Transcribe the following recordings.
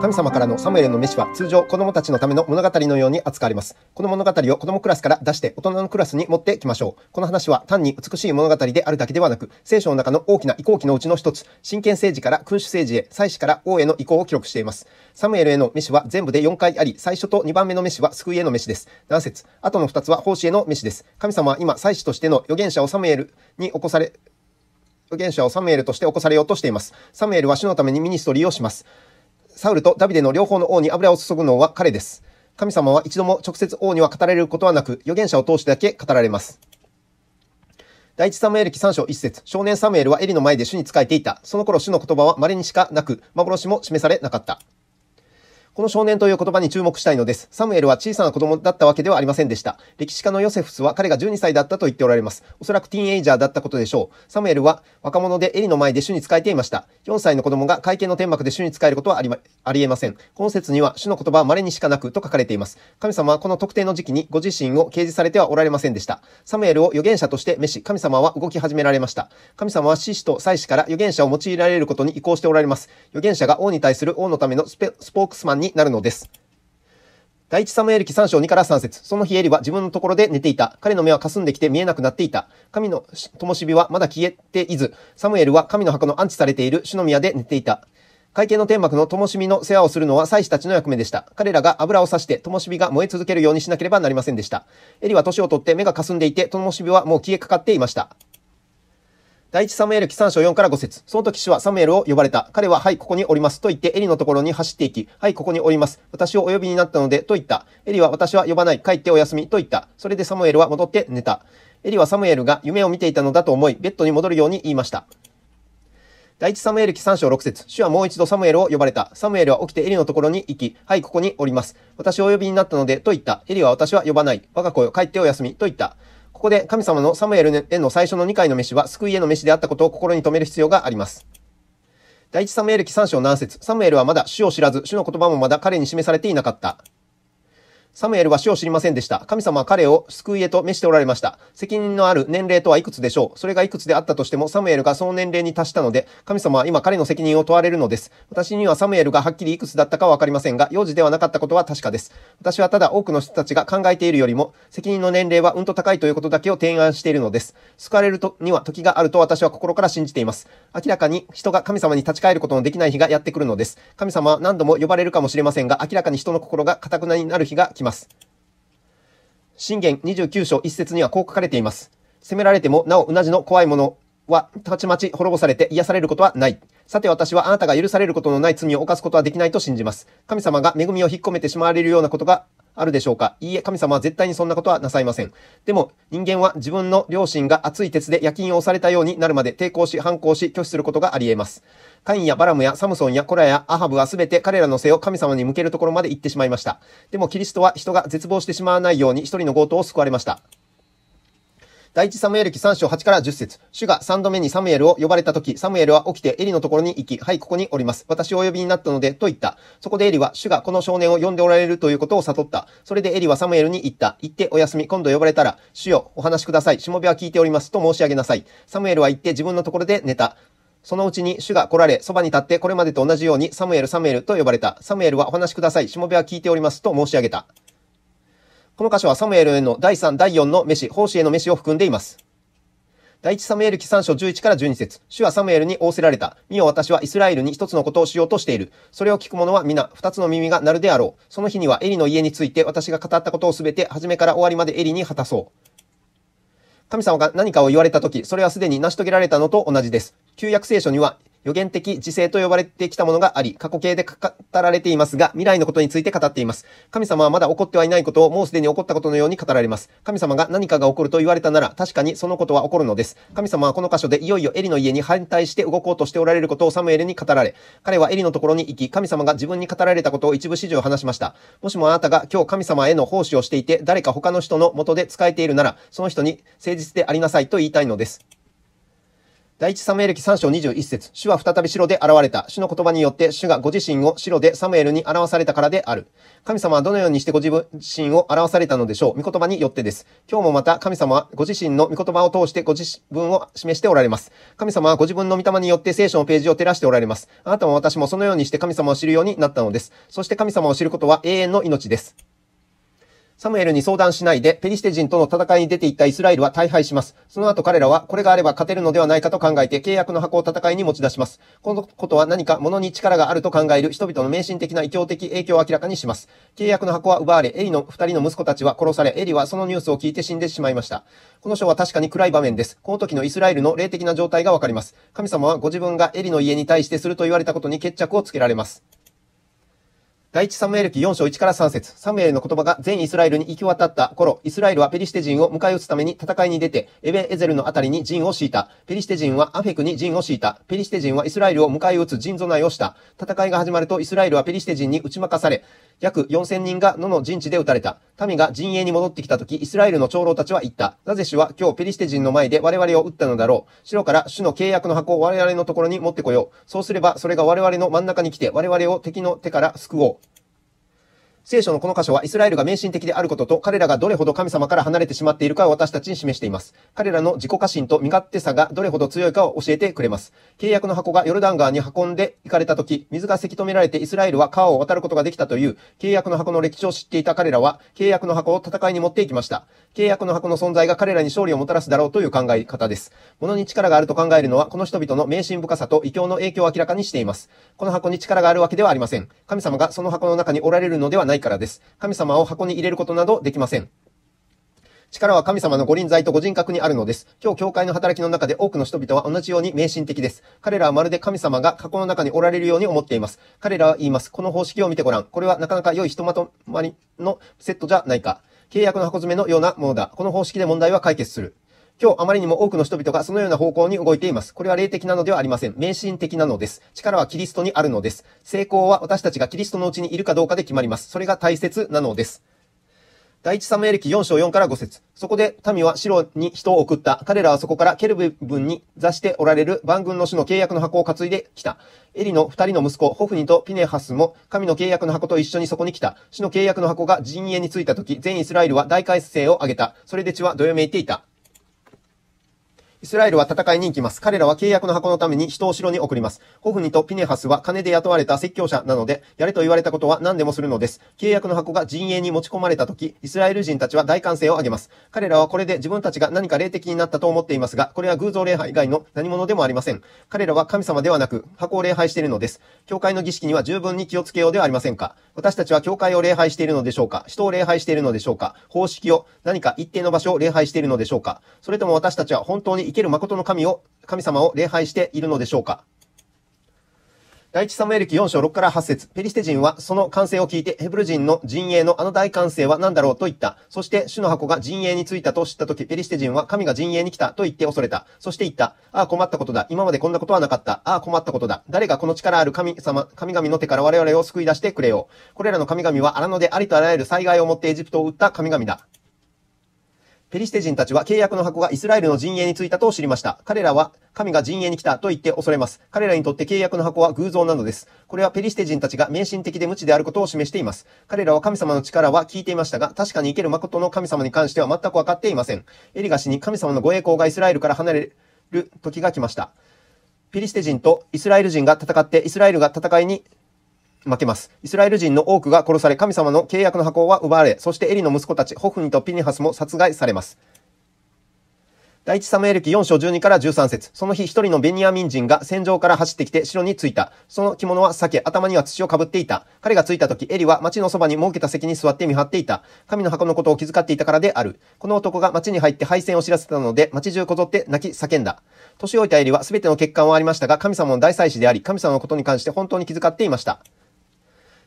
神様からのサムエルの飯は通常子供たちのための物語のように扱われます。この物語を子供クラスから出して大人のクラスに持ってきましょう。この話は単に美しい物語であるだけではなく、聖書の中の大きな移行期のうちの一つ、真権政治から君主政治へ、祭司から王への移行を記録しています。サムエルへの飯は全部で4回あり、最初と2番目の飯は救いへの飯です。7節あとの2つは奉仕への飯です。神様は今、祭司としての預言者をサムエルに起こされ、預言者をサムエルとして起こされようとしています。サムエルは主のためにミニストリーをします。サウルとダビデの両方の王に油を注ぐのは彼です。神様は一度も直接王には語られることはなく、預言者を通してだけ語られます。第一サムエル記3章1節少年サムエルはエリの前で主に仕えていた。その頃主の言葉は稀にしかなく、幻も示されなかった。この少年という言葉に注目したいのです。サムエルは小さな子供だったわけではありませんでした。歴史家のヨセフスは彼が12歳だったと言っておられます。おそらくティーンエイジャーだったことでしょう。サムエルは若者でエリの前で主に仕えていました。4歳の子供が会見の天幕で主に仕えることはあり、ま,、えません。今節には主の言葉は稀にしかなくと書かれています。神様はこの特定の時期にご自身を掲示されてはおられませんでした。サムエルを預言者として召し、神様は動き始められました。神様は獅子と祭司から預言者を用いられることに移行しておられます。預言者が王に対する王のためのスポークスマンにになるのです。第一サムエル記3章2から3節その日エリは自分のところで寝ていた。彼の目は霞んできて見えなくなっていた。神の灯火はまだ消えていず、サムエルは神の箱の安置されている主の宮で寝ていた。会計の天幕の灯火の世話をするのは祭司たちの役目でした。彼らが油を刺して灯火が燃え続けるようにしなければなりませんでした。エリは年を取って目が霞んでいて、灯火はもう消えかかっていました。第一サムエル記3章4から5節その時主はサムエルを呼ばれた。彼は、はい、ここにおります。と言って、エリのところに走っていき、はい、ここにおります。私をお呼びになったので、と言った。エリは、私は呼ばない。帰ってお休み。と言った。それでサムエルは戻って寝た。エリはサムエルが夢を見ていたのだと思い、ベッドに戻るように言いました。第一サムエル記3章6節主はもう一度サムエルを呼ばれた。サムエルは起きてエリのところに行き、はい、ここにおります。私をお呼びになったので、と言った。エリは私は呼ばない。我が子よ、帰ってお休み。と言った。ここで神様のサムエルへの最初の2回の飯は救いへの飯であったことを心に留める必要があります。第一サムエル記3章何節サムエルはまだ主を知らず、主の言葉もまだ彼に示されていなかった。サムエルは死を知りませんでした。神様は彼を救いへと召しておられました。責任のある年齢とはいくつでしょう。それがいくつであったとしても、サムエルがその年齢に達したので、神様は今彼の責任を問われるのです。私にはサムエルがはっきりいくつだったかはわかりませんが、幼児ではなかったことは確かです。私はただ多くの人たちが考えているよりも、責任の年齢はうんと高いということだけを提案しているのです。救われるとには時があると私は心から信じています。明らかに人が神様に立ち返ることのできない日がやってくるのです。神様は何度も呼ばれるかもしれませんが、明らかに人の心が固くなになる日がきます。信玄29章1節にはこう書かれています。責められても、なおうなじの怖いものは、たちまち滅ぼされて癒されることはない。さて私はあなたが許されることのない罪を犯すことはできないと信じます。神様が恵みを引っ込めてしまわれるようなことがあるでしょうかいいえ、神様は絶対にそんなことはなさいません。でも、人間は自分の良心が熱い鉄で夜勤を押されたようになるまで抵抗し、反抗し、拒否することがあり得ます。カインやバラムやサムソンやコラやアハブはすべて彼らの背を神様に向けるところまで行ってしまいました。でもキリストは人が絶望してしまわないように一人の強盗を救われました。第一サムエル記3章8から10節主が3度目にサムエルを呼ばれた時、サムエルは起きてエリのところに行き、はい、ここにおります。私をお呼びになったので、と言った。そこでエリは、主がこの少年を呼んでおられるということを悟った。それでエリはサムエルに言った。行ってお休み、今度呼ばれたら、主よ、お話しください。しもべは聞いております。と申し上げなさい。サムエルは行って自分のところで寝た。そのうちに主が来られ、そばに立ってこれまでと同じようにサムエル、サムエルと呼ばれた。サムエルはお話しください。しもべは聞いております。と申し上げた。この箇所はサムエルへの第3、第4の飯、奉仕への飯を含んでいます。第1サムエル記3章11から12節主はサムエルに仰せられた。見よ私はイスラエルに一つのことをしようとしている。それを聞く者は皆、二つの耳が鳴るであろう。その日にはエリの家について私が語ったことをすべて、初めから終わりまでエリに果たそう。神様が何かを言われたとき、それはすでに成し遂げられたのと同じです。旧約聖書には予言的時制と呼ばれてきたものがあり、過去形で語られていますが、未来のことについて語っています。神様はまだ起こってはいないことをもうすでに起こったことのように語られます。神様が何かが起こると言われたなら、確かにそのことは起こるのです。神様はこの箇所でいよいよエリの家に反対して動こうとしておられることをサムエルに語られ、彼はエリのところに行き、神様が自分に語られたことを一部始終話しました。もしもあなたが今日神様への奉仕をしていて、誰か他の人の元で使えているなら、その人に誠実でありなさいと言いたいのです。第一サムエル記3章21節主は再び白で現れた。主の言葉によって主がご自身を白でサムエルに表されたからである。神様はどのようにしてご自身を表されたのでしょう御言葉によってです。今日もまた神様はご自身の御言葉を通してご自分を示しておられます。神様はご自分の御霊によって聖書のページを照らしておられます。あなたも私もそのようにして神様を知るようになったのです。そして神様を知ることは永遠の命です。サムエルに相談しないで、ペリシテ人との戦いに出ていったイスラエルは大敗します。その後彼らは、これがあれば勝てるのではないかと考えて、契約の箱を戦いに持ち出します。このことは何か物に力があると考える人々の迷信的な異教的影響を明らかにします。契約の箱は奪われ、エリの二人の息子たちは殺され、エリはそのニュースを聞いて死んでしまいました。この章は確かに暗い場面です。この時のイスラエルの霊的な状態がわかります。神様はご自分がエリの家に対してすると言われたことに決着をつけられます。第一サムエル記4章1から3節サムエルの言葉が全イスラエルに行き渡った頃、イスラエルはペリシテ人を迎え撃つために戦いに出て、エベエゼルのあたりに陣を敷いた。ペリシテ人はアフェクに陣を敷いた。ペリシテ人はイスラエルを迎え撃つ陣備えをした。戦いが始まるとイスラエルはペリシテ人に打ち負かされ、約4000人が野の陣地で撃たれた。民が陣営に戻ってきた時、イスラエルの長老たちは言った。なぜ主は今日ペリシテ人の前で我々を撃ったのだろう。白から主の契約の箱を我々のところに持ってこよう。そうすればそれが我々の真ん中に来て我々を敵の手から救おう。聖書のこの箇所はイスラエルが迷信的であることと彼らがどれほど神様から離れてしまっているかを私たちに示しています。彼らの自己過信と身勝手さがどれほど強いかを教えてくれます。契約の箱がヨルダン川に運んで行かれた時、水がせき止められてイスラエルは川を渡ることができたという契約の箱の歴史を知っていた彼らは契約の箱を戦いに持っていきました。契約の箱の存在が彼らに勝利をもたらすだろうという考え方です。物に力があると考えるのはこの人々の迷信深さと異教の影響を明らかにしています。この箱に力があるわけではありません。神様がその箱の中におられるのではないからです。神様を箱に入れることなどできません。力は神様のご臨在とご人格にあるのです。今日、教会の働きの中で多くの人々は同じように迷信的です。彼らはまるで神様が過去の中におられるように思っています。彼らは言います。この方式を見てごらん。これはなかなか良いひとまとまりのセットじゃないか。契約の箱詰めのようなものだ。この方式で問題は解決する。今日あまりにも多くの人々がそのような方向に動いています。これは霊的なのではありません。迷信的なのです。力はキリストにあるのです。成功は私たちがキリストのうちにいるかどうかで決まります。それが大切なのです。第一サムエル記4章4から5節そこで民は白に人を送った。彼らはそこからケルブ分に座しておられる万軍の主の契約の箱を担いできた。エリの二人の息子、ホフニとピネハスも神の契約の箱と一緒にそこに来た。主の契約の箱が陣営に着いた時、全イスラエルは大改正を挙げた。それで血はどよめいていた。イスラエルは戦いに行きます。彼らは契約の箱のために人を城に送ります。ホフニとピネハスは金で雇われた説教者なので、やれと言われたことは何でもするのです。契約の箱が陣営に持ち込まれた時、イスラエル人たちは大歓声を上げます。彼らはこれで自分たちが何か霊的になったと思っていますが、これは偶像礼拝以外の何者でもありません。彼らは神様ではなく、箱を礼拝しているのです。教会の儀式には十分に気をつけようではありませんか。私たちは教会を礼拝しているのでしょうか人を礼拝しているのでしょうか方式を、何か一定の場所を礼拝しているのでしょうかそれとも私たちは本当に生ける誠の神を、神様を礼拝しているのでしょうか第一サムエル記4章6から8節ペリシテ人はその完成を聞いてヘブル人の陣営のあの大歓声は何だろうと言った。そして主の箱が陣営に着いたと知った時、ペリシテ人は神が陣営に来たと言って恐れた。そして言った。ああ困ったことだ。今までこんなことはなかった。ああ困ったことだ。誰がこの力ある神様、神々の手から我々を救い出してくれよう。これらの神々は荒野でありとあらゆる災害をもってエジプトを打った神々だ。ペリシテ人たちは契約の箱がイスラエルの陣営に着いたと知りました。彼らは神が陣営に来たと言って恐れます。彼らにとって契約の箱は偶像なのです。これはペリシテ人たちが迷信的で無知であることを示しています。彼らは神様の力は聞いていましたが、確かに生ける誠の神様に関しては全く分かっていません。エリが死に神様のご栄光がイスラエルから離れる時が来ました。ペリシテ人とイスラエル人が戦って、イスラエルが戦いに負けます。イスラエル人の多くが殺され、神様の契約の箱は奪われ、そしてエリの息子たち、ホフニとピニハスも殺害されます。第一サムエル記4章12から13節その日一人のベニヤミン人が戦場から走ってきて城に着いた。その着物は裂け、頭には土をかぶっていた。彼が着いた時、エリは町のそばに設けた席に座って見張っていた。神の箱のことを気遣っていたからである。この男が町に入って敗戦を知らせたので、町中こぞって泣き叫んだ。年老いたエリは全ての欠陥はありましたが、神様の大祭司であり、神様のことに関して本当に気遣っていました。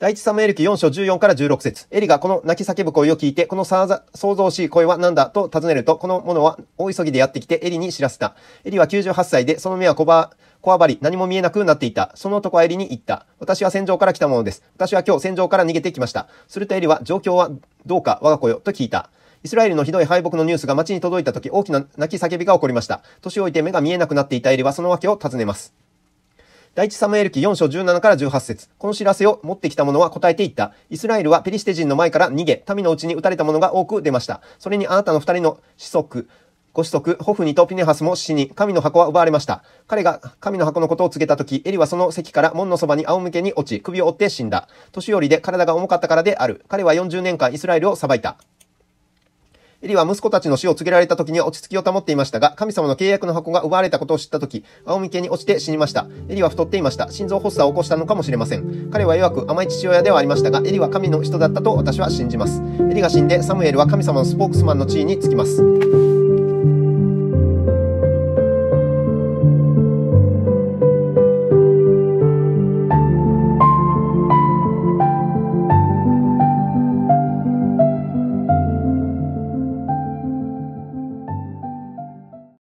第一サムエル記4章14から16節エリがこの泣き叫ぶ声を聞いて、この想像しい声は何だと尋ねると、この者は大急ぎでやってきてエリに知らせた。エリは98歳で、その目はこば、こわばり、何も見えなくなっていた。その男はエリに言った。私は戦場から来たものです。私は今日戦場から逃げてきました。するとエリは、状況はどうか我が子よ、と聞いた。イスラエルのひどい敗北のニュースが街に届いた時、大きな泣き叫びが起こりました。年老いて目が見えなくなっていたエリは、その訳を尋ねます。第一サムエル記4章17から18節この知らせを持ってきた者は答えていった。イスラエルはペリシテ人の前から逃げ、民のうちに撃たれた者が多く出ました。それにあなたの二人の子息、ご子息、ホフニとピネハスも死に、神の箱は奪われました。彼が神の箱のことを告げたとき、エリはその席から門のそばに仰向けに落ち、首を折って死んだ。年寄りで体が重かったからである。彼は40年間イスラエルを裁いた。エリは息子たちの死を告げられた時に落ち着きを保っていましたが、神様の契約の箱が奪われたことを知った時、青み家に落ちて死にました。エリは太っていました。心臓発作を起こしたのかもしれません。彼は弱く甘い父親ではありましたが、エリは神の人だったと私は信じます。エリが死んで、サムエルは神様のスポークスマンの地位につきます。